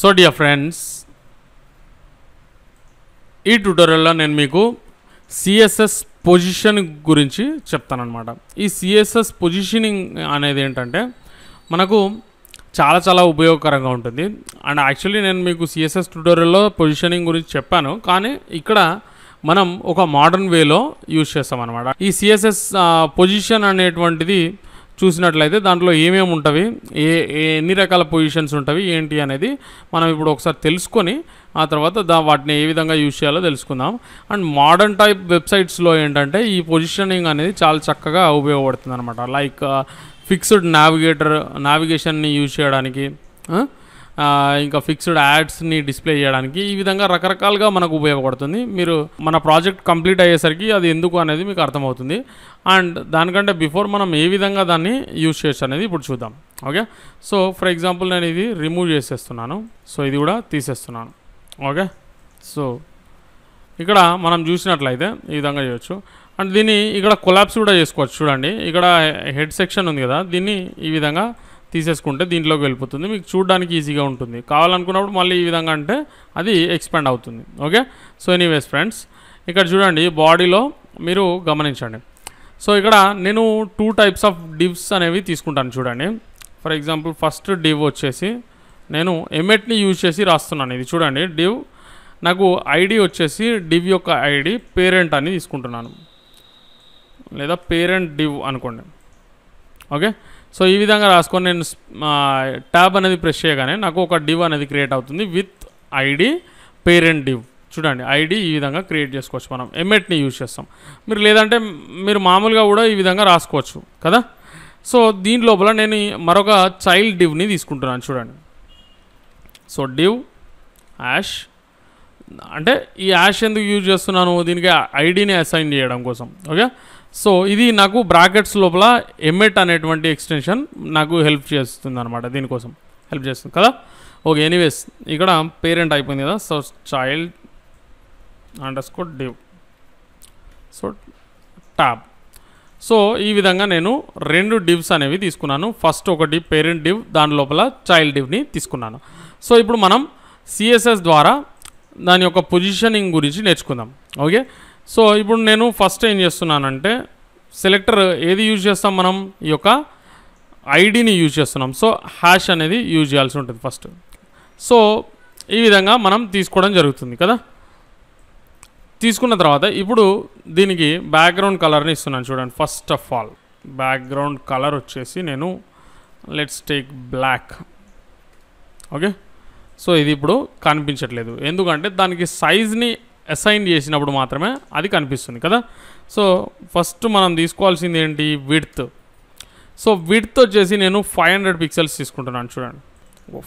so dear friends ఈ ట్యూటోరియల్లో నేను మీకు సిఎస్ఎస్ పొజిషన్ గురించి చెప్తానమాట ఈ సిఎస్ఎస్ పొజిషనింగ్ అనేది ఏంటంటే మనకు చాలా చాలా ఉపయోగకరంగా ఉంటుంది అండ్ యాక్చువల్లీ నేను మీకు సిఎస్ఎస్ ట్యూటోరియల్లో పొజిషనింగ్ గురించి చెప్పాను కానీ ఇక్కడ మనం ఒక మోడర్న్ వేలో యూజ్ చేస్తామన్నమాట ఈ సిఎస్ఎస్ పొజిషన్ అనేటువంటిది చూసినట్లయితే దాంట్లో ఏమేమి ఉంటుంది ఏ ఎన్ని రకాల పొజిషన్స్ ఉంటాయి ఏంటి అనేది మనం ఇప్పుడు ఒకసారి తెలుసుకొని ఆ తర్వాత దా వాటిని ఏ విధంగా యూజ్ చేయాలో తెలుసుకుందాం అండ్ మోడర్న్ టైప్ వెబ్సైట్స్లో ఏంటంటే ఈ పొజిషనింగ్ అనేది చాలా చక్కగా ఉపయోగపడుతుంది అనమాట లైక్ ఫిక్స్డ్ నావిగేటర్ నావిగేషన్ని యూజ్ చేయడానికి ఇంకా ఫిక్స్డ్ యాడ్స్ని డిస్ప్లే చేయడానికి ఈ విధంగా రకరకాలుగా మనకు ఉపయోగపడుతుంది మీరు మన ప్రాజెక్ట్ కంప్లీట్ అయ్యేసరికి అది ఎందుకు అనేది మీకు అర్థమవుతుంది అండ్ దానికంటే బిఫోర్ మనం ఏ విధంగా దాన్ని యూజ్ చేయొచ్చు అనేది ఇప్పుడు చూద్దాం ఓకే సో ఫర్ ఎగ్జాంపుల్ నేను ఇది రిమూవ్ చేసేస్తున్నాను సో ఇది కూడా తీసేస్తున్నాను ఓకే సో ఇక్కడ మనం చూసినట్లయితే ఈ విధంగా చేయొచ్చు అండ్ దీన్ని ఇక్కడ కొలాప్స్ కూడా చేసుకోవచ్చు చూడండి ఇక్కడ హెడ్ సెక్షన్ ఉంది కదా దీన్ని ఈ విధంగా తీసేసుకుంటే దీంట్లోకి వెళ్ళిపోతుంది మీకు చూడడానికి ఈజీగా ఉంటుంది కావాలనుకున్నప్పుడు మళ్ళీ ఈ విధంగా అంటే అది ఎక్స్పాండ్ అవుతుంది ఓకే సో ఎనీవేస్ ఫ్రెండ్స్ ఇక్కడ చూడండి బాడీలో మీరు గమనించండి సో ఇక్కడ నేను టూ టైప్స్ ఆఫ్ డివ్స్ అనేవి తీసుకుంటాను చూడండి ఫర్ ఎగ్జాంపుల్ ఫస్ట్ డివ్ వచ్చేసి నేను ఎమెట్ని యూజ్ చేసి రాస్తున్నాను ఇది చూడండి డివ్ నాకు ఐడి వచ్చేసి డివ్ యొక్క ఐడి పేరెంట్ అని తీసుకుంటున్నాను లేదా పేరెంట్ డివ్ అనుకోండి ఓకే సో ఈ విధంగా రాసుకొని నేను ట్యాబ్ అనేది ప్రెస్ చేయగానే నాకు ఒక డివ్ అనేది క్రియేట్ అవుతుంది విత్ ఐడి పేరెంట్ డివ్ చూడండి ఐడి ఈ విధంగా క్రియేట్ చేసుకోవచ్చు మనం ఎమ్మెట్ని యూజ్ చేస్తాం మీరు లేదంటే మీరు మామూలుగా కూడా ఈ విధంగా రాసుకోవచ్చు కదా సో దీని లోపల నేను మరొక చైల్డ్ డివ్ని తీసుకుంటున్నాను చూడండి సో డివ్ యాష్ అంటే ఈ యాష్ ఎందుకు యూజ్ చేస్తున్నాను దీనికి ఐడిని అసైన్ చేయడం కోసం ఓకే సో ఇది నాకు బ్రాకెట్స్ లోపల ఎమ్మెట్ అనేటువంటి ఎక్స్టెన్షన్ నాకు హెల్ప్ చేస్తుంది అనమాట దీనికోసం హెల్ప్ చేస్తుంది కదా ఓకే ఎనీవేస్ ఇక్కడ పేరెంట్ అయిపోయింది కదా so child underscore div so tab so ఈ విధంగా నేను రెండు డివ్స్ అనేవి తీసుకున్నాను ఫస్ట్ ఒకటి పేరెంట్ డివ్ దాని లోపల చైల్డ్ డివ్ని తీసుకున్నాను సో ఇప్పుడు మనం సిఎస్ఎస్ ద్వారా దాని యొక్క పొజిషనింగ్ గురించి నేర్చుకుందాం ఓకే సో ఇప్పుడు నేను ఫస్ట్ ఏం చేస్తున్నానంటే సెలెక్టర్ ఏది యూజ్ చేస్తాం మనం ఈ యొక్క ఐడిని యూజ్ చేస్తున్నాం సో హ్యాష్ అనేది యూజ్ చేయాల్సి ఉంటుంది ఫస్ట్ సో ఈ విధంగా మనం తీసుకోవడం జరుగుతుంది కదా తీసుకున్న తర్వాత ఇప్పుడు దీనికి బ్యాక్గ్రౌండ్ కలర్ని ఇస్తున్నాను చూడండి first of all background colour వచ్చేసి నేను let's take black okay so ఇది ఇప్పుడు కనిపించట్లేదు ఎందుకంటే దానికి సైజ్ని అసైన్ చేసినప్పుడు మాత్రమే అది కనిపిస్తుంది కదా సో ఫస్ట్ మనం తీసుకోవాల్సింది ఏంటి విడ్త్ సో విడ్త్ వచ్చేసి నేను ఫైవ్ హండ్రెడ్ పిక్సెల్స్ తీసుకుంటున్నాను చూడండి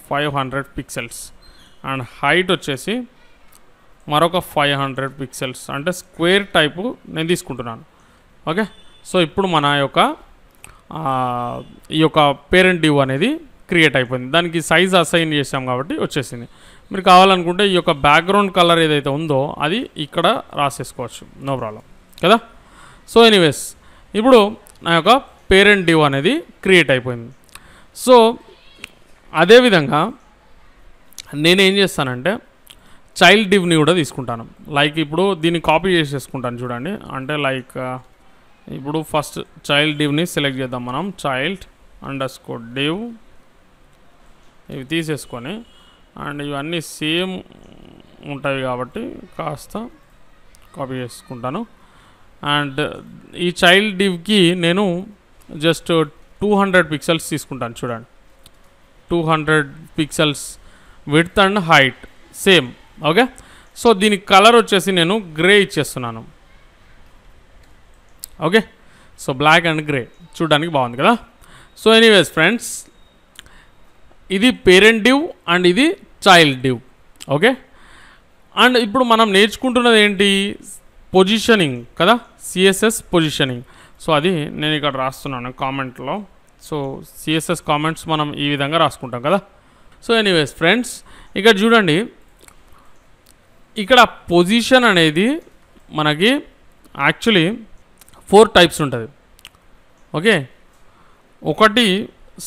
five hundred pixels and height వచ్చేసి మరొక ఫైవ్ హండ్రెడ్ పిక్సెల్స్ అంటే స్క్వేర్ టైపు నేను తీసుకుంటున్నాను ఓకే సో ఇప్పుడు మన యొక్క ఈ యొక్క పేరెంట్ డ్యూ అనేది క్రియేట్ అయిపోయింది దానికి సైజ్ అసైన్ చేసాం కాబట్టి వచ్చేసింది మీరు కావాలనుకుంటే ఈ యొక్క బ్యాక్గ్రౌండ్ కలర్ ఏదైతే ఉందో అది ఇక్కడ రాసేసుకోవచ్చు నో ప్రాబ్లం కదా సో ఎనీవేస్ ఇప్పుడు నా యొక్క పేరెంట్ డివ్ అనేది క్రియేట్ అయిపోయింది సో అదేవిధంగా నేనేం చేస్తానంటే చైల్డ్ డివ్ని కూడా తీసుకుంటాను లైక్ ఇప్పుడు దీన్ని కాపీ చేసేసుకుంటాను చూడండి అంటే లైక్ ఇప్పుడు ఫస్ట్ చైల్డ్ డివ్ని సెలెక్ట్ చేద్దాం మనం చైల్డ్ అండర్ స్కోర్ డివ్ ఇవి తీసేసుకొని అండ్ ఇవన్నీ సేమ్ ఉంటాయి కాబట్టి కాస్త కాపీ చేసుకుంటాను అండ్ ఈ చైల్డ్ డివ్కి నేను జస్ట్ టూ హండ్రెడ్ పిక్సెల్స్ తీసుకుంటాను చూడండి two hundred pixels width and height same okay so దీని కలర్ వచ్చేసి నేను గ్రే ఇచ్చేస్తున్నాను okay so black and grey చూడడానికి బాగుంది కదా సో ఎనీవేస్ ఫ్రెండ్స్ ఇది పేరెంట్ డ్యూ అండ్ ఇది చైల్డ్ డ్యూ ఓకే అండ్ ఇప్పుడు మనం నేర్చుకుంటున్నది ఏంటి పొజిషనింగ్ కదా సిఎస్ఎస్ పొజిషనింగ్ సో అది నేను ఇక్కడ రాస్తున్నాను కామెంట్లో సో సిఎస్ఎస్ కామెంట్స్ మనం ఈ విధంగా రాసుకుంటాం కదా సో ఎనీవేస్ ఫ్రెండ్స్ ఇక్కడ చూడండి ఇక్కడ పొజిషన్ అనేది మనకి యాక్చువల్లీ ఫోర్ టైప్స్ ఉంటుంది ఓకే ఒకటి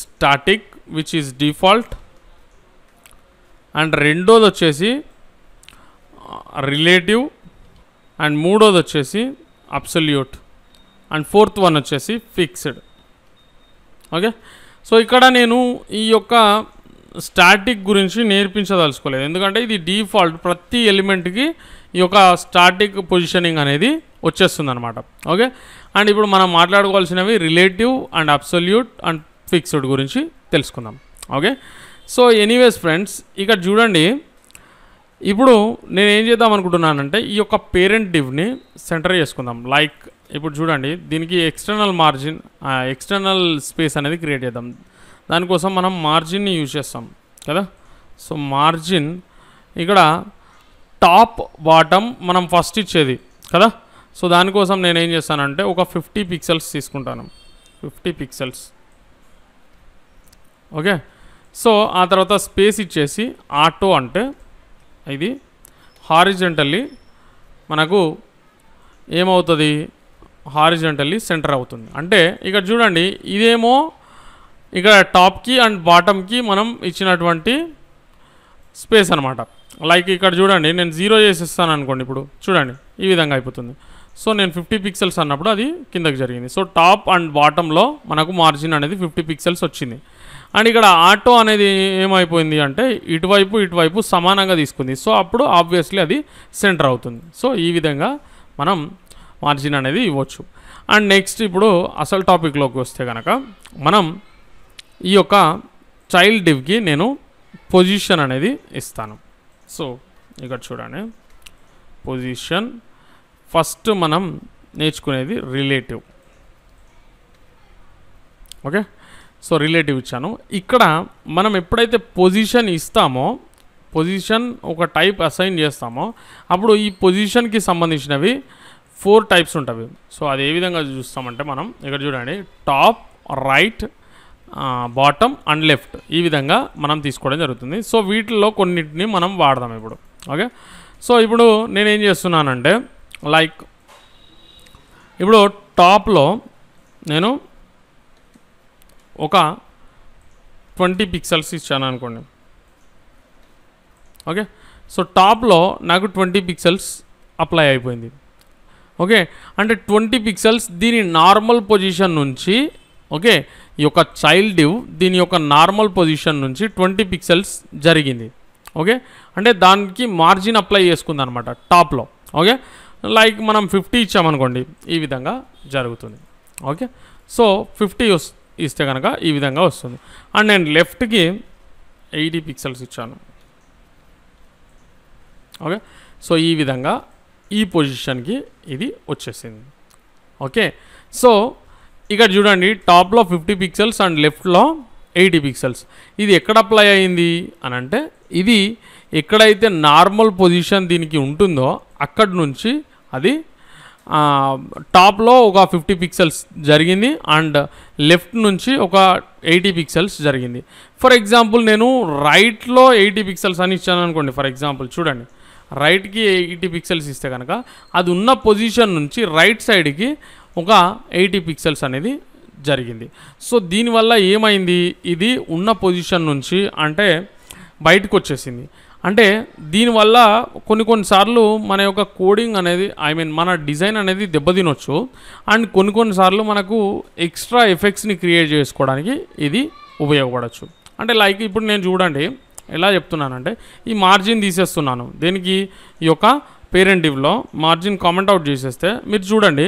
static which is default and రెండోది వచ్చేసి రిలేటివ్ uh, అండ్ మూడోది వచ్చేసి అబ్సల్యూట్ అండ్ ఫోర్త్ వన్ వచ్చేసి ఫిక్స్డ్ ఓకే సో ఇక్కడ నేను ఈ యొక్క స్టాటిక్ గురించి నేర్పించదలుచుకోలేదు ఎందుకంటే ఇది డిఫాల్ట్ ప్రతి ఎలిమెంట్కి ఈ యొక్క స్టాటిక్ పొజిషనింగ్ అనేది వచ్చేస్తుంది అనమాట ఓకే అండ్ ఇప్పుడు మనం మాట్లాడుకోవాల్సినవి relative and absolute and fixed గురించి తెలుసుకుందాం ఓకే సో ఎనీవేస్ ఫ్రెండ్స్ ఇక్కడ చూడండి ఇప్పుడు నేను ఏం చేద్దాం అనుకుంటున్నానంటే ఈ యొక్క పేరెంట్ డివ్ని సెంటర్ చేసుకుందాం లైక్ ఇప్పుడు చూడండి దీనికి ఎక్స్టర్నల్ మార్జిన్ ఎక్స్టర్నల్ స్పేస్ అనేది క్రియేట్ చేద్దాం దానికోసం మనం మార్జిన్ని యూజ్ చేస్తాం కదా సో మార్జిన్ ఇక్కడ టాప్ బాటమ్ మనం ఫస్ట్ ఇచ్చేది కదా సో దానికోసం నేనేం చేస్తానంటే ఒక ఫిఫ్టీ పిక్సెల్స్ తీసుకుంటాను ఫిఫ్టీ పిక్సెల్స్ ఓకే సో ఆ తర్వాత స్పేస్ ఇచ్చేసి ఆటో అంటే ఇది హారిజెంటల్లీ మనకు ఏమవుతుంది హారిజెంటల్లీ సెంటర్ అవుతుంది అంటే ఇక్కడ చూడండి ఇదేమో ఇక్కడ టాప్కి అండ్ బాటమ్కి మనం ఇచ్చినటువంటి స్పేస్ అనమాట లైక్ ఇక్కడ చూడండి నేను జీరో చేసేస్తాను అనుకోండి ఇప్పుడు చూడండి ఈ విధంగా అయిపోతుంది సో నేను ఫిఫ్టీ పిక్సెల్స్ అన్నప్పుడు అది కిందకి జరిగింది సో టాప్ అండ్ బాటంలో మనకు మార్జిన్ అనేది ఫిఫ్టీ పిక్సెల్స్ వచ్చింది అండ్ ఇక్కడ ఆటో అనేది ఏమైపోయింది అంటే ఇటువైపు ఇటువైపు సమానంగా తీసుకుంది సో అప్పుడు ఆబ్వియస్లీ అది సెంటర్ అవుతుంది సో ఈ విధంగా మనం మార్జిన్ అనేది ఇవ్వచ్చు అండ్ నెక్స్ట్ ఇప్పుడు అసలు టాపిక్లోకి వస్తే కనుక మనం ఈ యొక్క చైల్డ్ డివ్కి నేను పొజిషన్ అనేది ఇస్తాను సో ఇక్కడ చూడండి పొజిషన్ ఫస్ట్ మనం నేర్చుకునేది రిలేటివ్ ఓకే సో రిలేటివ్ ఇచ్చాను ఇక్కడ మనం ఎప్పుడైతే పొజిషన్ ఇస్తామో పొజిషన్ ఒక టైప్ అసైన్ చేస్తామో అప్పుడు ఈ పొజిషన్కి సంబంధించినవి ఫోర్ టైప్స్ ఉంటాయి సో అది ఏ విధంగా చూస్తామంటే మనం ఇక్కడ చూడండి top right bottom and left ఈ విధంగా మనం తీసుకోవడం జరుగుతుంది సో వీటిల్లో కొన్నిటిని మనం వాడదాం ఇప్పుడు ఓకే సో ఇప్పుడు నేనేం చేస్తున్నానంటే లైక్ ఇప్పుడు టాప్లో నేను ఒక ట్వంటీ పిక్సెల్స్ ఇచ్చాను అనుకోండి ఓకే సో టాప్లో నాకు ట్వంటీ పిక్సెల్స్ అప్లై అయిపోయింది ఓకే అంటే ట్వంటీ పిక్సెల్స్ దీని నార్మల్ పొజిషన్ నుంచి ఓకే ఈ యొక్క చైల్డ్ డివ్ దీని యొక్క నార్మల్ పొజిషన్ నుంచి ట్వంటీ పిక్సెల్స్ జరిగింది ఓకే అంటే దానికి మార్జిన్ అప్లై చేసుకుంది అనమాట టాప్లో ఓకే లైక్ మనం ఫిఫ్టీ ఇచ్చామనుకోండి ఈ విధంగా జరుగుతుంది ఓకే సో ఫిఫ్టీ ఇస్తే కనుక ఈ విధంగా వస్తుంది అండ్ నేను లెఫ్ట్కి ఎయిటీ పిక్సెల్స్ ఇచ్చాను ఓకే సో ఈ విధంగా ఈ పొజిషన్కి ఇది వచ్చేసింది ఓకే సో ఇక్కడ చూడండి టాప్లో ఫిఫ్టీ పిక్సెల్స్ అండ్ లెఫ్ట్లో ఎయిటీ పిక్సెల్స్ ఇది ఎక్కడ అప్లై అయింది అని అంటే ఇది ఎక్కడైతే నార్మల్ పొజిషన్ దీనికి ఉంటుందో అక్కడి నుంచి అది టాప్లో ఒక ఫిఫ్టీ పిక్సెల్స్ జరిగింది అండ్ లెఫ్ట్ నుంచి ఒక ఎయిటీ పిక్సెల్స్ జరిగింది ఫర్ ఎగ్జాంపుల్ నేను రైట్లో ఎయిటీ పిక్సెల్స్ అని ఇచ్చాను అనుకోండి ఫర్ ఎగ్జాంపుల్ చూడండి రైట్కి ఎయిటీ పిక్సెల్స్ ఇస్తే కనుక అది ఉన్న పొజిషన్ నుంచి రైట్ సైడ్కి ఒక ఎయిటీ పిక్సెల్స్ అనేది జరిగింది సో దీనివల్ల ఏమైంది ఇది ఉన్న పొజిషన్ నుంచి అంటే బయటకు వచ్చేసింది అంటే దీనివల్ల కొన్ని కొన్నిసార్లు మన యొక్క కోడింగ్ అనేది ఐ మీన్ మన డిజైన్ అనేది దెబ్బతినొచ్చు అండ్ కొన్ని కొన్నిసార్లు మనకు ఎక్స్ట్రా ఎఫెక్ట్స్ని క్రియేట్ చేసుకోవడానికి ఇది ఉపయోగపడవచ్చు అంటే లైక్ ఇప్పుడు నేను చూడండి ఎలా చెప్తున్నానంటే ఈ మార్జిన్ తీసేస్తున్నాను దీనికి ఈ యొక్క పేరెంట్ డివ్లో మార్జిన్ కామెంట్ అవుట్ చేసేస్తే మీరు చూడండి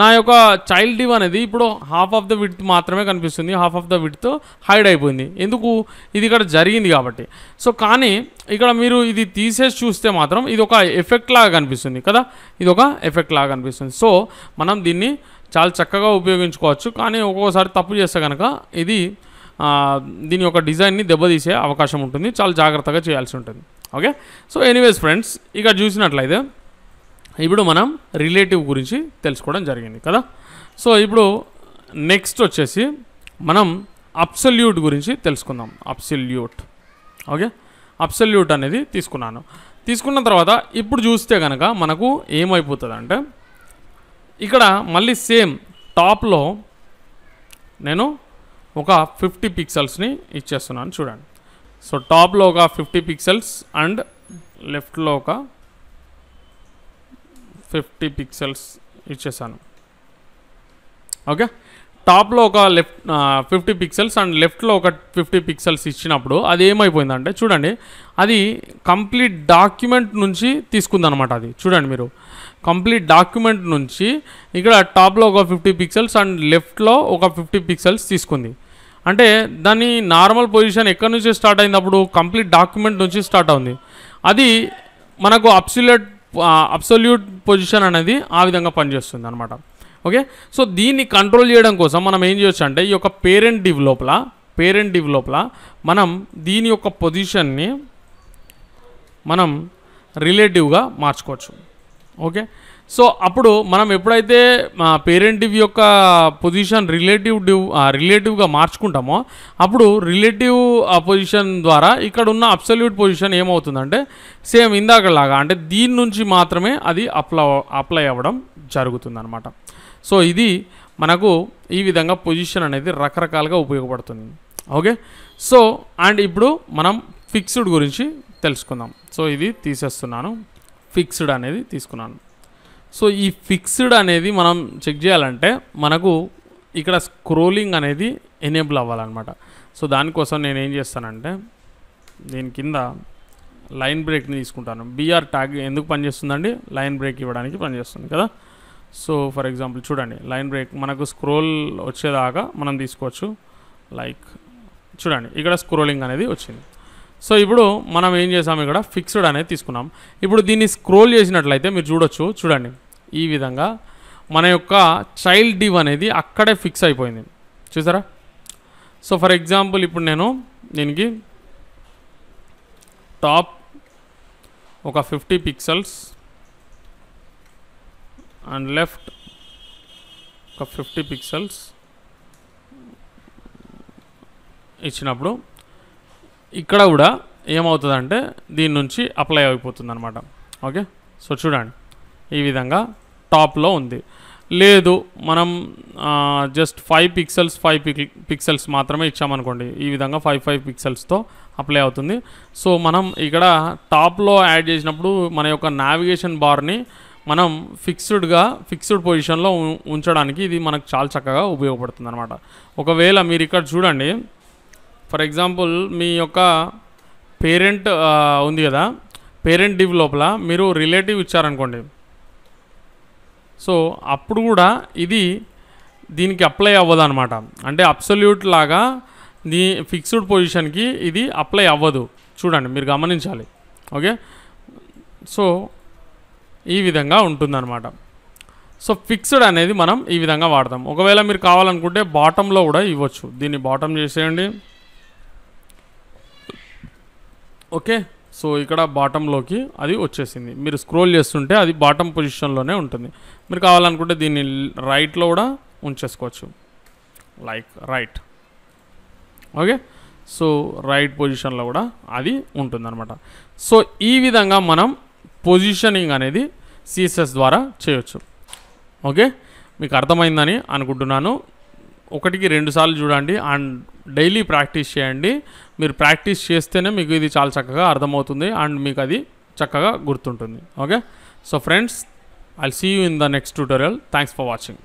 నా యొక్క చైల్డ్ డివ్ అనేది ఇప్పుడు హాఫ్ ఆఫ్ ద విడ్త్ మాత్రమే కనిపిస్తుంది half of the width hide అయిపోయింది ఎందుకు ఇది ఇక్కడ జరిగింది కాబట్టి సో కానీ ఇక్కడ మీరు ఇది తీసేసి చూస్తే మాత్రం ఇది ఒక ఎఫెక్ట్ లాగా కనిపిస్తుంది కదా ఇది ఒక ఎఫెక్ట్ లాగా కనిపిస్తుంది సో మనం దీన్ని చాలా చక్కగా ఉపయోగించుకోవచ్చు కానీ ఒక్కోసారి తప్పు చేస్తే కనుక ఇది దీని యొక్క డిజైన్ని దెబ్బతీసే అవకాశం ఉంటుంది చాలా జాగ్రత్తగా చేయాల్సి ఉంటుంది ఓకే సో ఎనీవేస్ ఫ్రెండ్స్ ఇక చూసినట్లయితే ఇప్పుడు మనం రిలేటివ్ గురించి తెలుసుకోవడం జరిగింది కదా సో ఇప్పుడు నెక్స్ట్ వచ్చేసి మనం అప్సల్యూట్ గురించి తెలుసుకుందాం అప్సల్యూట్ ఓకే అప్సల్యూట్ అనేది తీసుకున్నాను తీసుకున్న తర్వాత ఇప్పుడు చూస్తే కనుక మనకు ఏమైపోతుంది అంటే ఇక్కడ మళ్ళీ సేమ్ టాప్లో నేను ఒక ఫిఫ్టీ పిక్సెల్స్ని ఇచ్చేస్తున్నాను చూడండి సో టాప్లో ఒక ఫిఫ్టీ పిక్సెల్స్ అండ్ లెఫ్ట్లో ఒక ఫిఫ్టీ పిక్సెల్స్ ఇచ్చేసాను ఓకే టాప్లో ఒక లెఫ్ట్ ఫిఫ్టీ పిక్సెల్స్ అండ్ లెఫ్ట్లో ఒక ఫిఫ్టీ పిక్సెల్స్ ఇచ్చినప్పుడు అది ఏమైపోయిందంటే చూడండి అది కంప్లీట్ డాక్యుమెంట్ నుంచి తీసుకుందనమాట అది చూడండి మీరు కంప్లీట్ డాక్యుమెంట్ నుంచి ఇక్కడ టాప్లో ఒక ఫిఫ్టీ పిక్సెల్స్ అండ్ లెఫ్ట్లో ఒక ఫిఫ్టీ పిక్సెల్స్ తీసుకుంది అంటే దాని నార్మల్ పొజిషన్ ఎక్కడి నుంచి స్టార్ట్ అయినప్పుడు కంప్లీట్ డాక్యుమెంట్ నుంచి స్టార్ట్ అవుంది అది మనకు అబ్సల్యూట్ అబ్సల్యూట్ పొజిషన్ అనేది ఆ విధంగా పనిచేస్తుంది అనమాట ఓకే సో దీన్ని కంట్రోల్ చేయడం కోసం మనం ఏం చేయొచ్చు అంటే ఈ యొక్క పేరెంట్ డివ్ లోపల పేరెంట్ డివ్ లోపల మనం దీని యొక్క పొజిషన్ని మనం రిలేటివ్గా మార్చుకోవచ్చు ఓకే సో అప్పుడు మనం ఎప్పుడైతే మా పేరెంట్ డివ్ యొక్క పొజిషన్ రిలేటివ్ డివ్ రిలేటివ్గా మార్చుకుంటామో అప్పుడు రిలేటివ్ పొజిషన్ ద్వారా ఇక్కడ ఉన్న అబ్సల్యూట్ పొజిషన్ ఏమవుతుందంటే సేమ్ ఇందాకలాగా అంటే దీని నుంచి మాత్రమే అది అప్లై అప్లై అవ్వడం జరుగుతుందనమాట సో ఇది మనకు ఈ విధంగా పొజిషన్ అనేది రకరకాలుగా ఉపయోగపడుతుంది ఓకే సో అండ్ ఇప్పుడు మనం ఫిక్స్డ్ గురించి తెలుసుకుందాం సో ఇది తీసేస్తున్నాను ఫిక్స్డ్ అనేది తీసుకున్నాను సో ఈ ఫిక్స్డ్ అనేది మనం చెక్ చేయాలంటే మనకు ఇక్కడ స్క్రోలింగ్ అనేది ఎనేబుల్ అవ్వాలన్నమాట సో దానికోసం నేను ఏం చేస్తానంటే దీని కింద లైన్ బ్రేక్ని తీసుకుంటాను బీఆర్ ట్యాగ్ ఎందుకు పనిచేస్తుందండి లైన్ బ్రేక్ ఇవ్వడానికి పనిచేస్తుంది కదా సో ఫర్ ఎగ్జాంపుల్ చూడండి లైన్ బ్రేక్ మనకు స్క్రోల్ వచ్చేదాకా మనం తీసుకోవచ్చు లైక్ చూడండి ఇక్కడ స్క్రోలింగ్ అనేది వచ్చింది సో ఇప్పుడు మనం ఏం చేసాము ఇక్కడ ఫిక్స్డ్ అనేది తీసుకున్నాం ఇప్పుడు దీన్ని స్క్రోల్ చేసినట్లయితే మీరు చూడొచ్చు చూడండి ఈ విధంగా మన యొక్క చైల్డ్ డివ్ అనేది అక్కడే ఫిక్స్ అయిపోయింది చూసారా సో ఫర్ ఎగ్జాంపుల్ ఇప్పుడు నేను దీనికి టాప్ ఒక ఫిఫ్టీ పిక్సెల్స్ అండ్ లెఫ్ట్ ఒక ఫిఫ్టీ పిక్సెల్స్ ఇచ్చినప్పుడు ఇక్కడ కూడా ఏమవుతుందంటే దీని నుంచి అప్లై అయిపోతుంది అనమాట ఓకే సో చూడండి ఈ విధంగా టాప్లో ఉంది లేదు మనం just five pixels five pixels మాత్రమే ఇచ్చామనుకోండి ఈ విధంగా ఫైవ్ ఫైవ్ పిక్సెల్స్తో అప్లై అవుతుంది సో మనం ఇక్కడ టాప్లో యాడ్ చేసినప్పుడు మన యొక్క నావిగేషన్ బార్ని మనం ఫిక్స్డ్గా ఫిక్స్డ్ పొజిషన్లో ఉంచడానికి ఇది మనకు చాలా చక్కగా ఉపయోగపడుతుంది అనమాట ఒకవేళ మీరు ఇక్కడ చూడండి ఫర్ ఎగ్జాంపుల్ మీ యొక్క పేరెంట్ ఉంది కదా పేరెంట్ డివ్ లోపల మీరు రిలేటివ్ ఇచ్చారనుకోండి సో అప్పుడు కూడా ఇది దీనికి అప్లై అవ్వదు అనమాట అంటే అబ్సల్యూట్ లాగా దీ ఫిక్స్డ్ పొజిషన్కి ఇది అప్లై అవ్వదు చూడండి మీరు గమనించాలి ఓకే సో ఈ విధంగా ఉంటుందన్నమాట సో ఫిక్స్డ్ అనేది మనం ఈ విధంగా వాడతాం ఒకవేళ మీరు కావాలనుకుంటే బాటంలో కూడా ఇవ్వచ్చు దీన్ని బాటం చేసేయండి ఓకే సో ఇక్కడ బాటంలోకి అది వచ్చేసింది మీరు స్క్రోల్ చేస్తుంటే అది బాటం పొజిషన్లోనే ఉంటుంది మీరు కావాలనుకుంటే దీన్ని రైట్లో కూడా ఉంచేసుకోవచ్చు like right okay so right పొజిషన్లో కూడా అది ఉంటుందన్నమాట సో ఈ విధంగా మనం పొజిషనింగ్ అనేది సిఎస్ఎస్ ద్వారా చేయొచ్చు ఓకే మీకు అర్థమైందని అనుకుంటున్నాను ఒకటికి రెండుసార్లు చూడండి అండ్ డైలీ ప్రాక్టీస్ చేయండి మీరు ప్రాక్టీస్ చేస్తేనే మీకు ఇది చాలా చక్కగా అర్థమవుతుంది అండ్ మీకు అది చక్కగా గుర్తుంటుంది okay so friends I see you in the next tutorial thanks for watching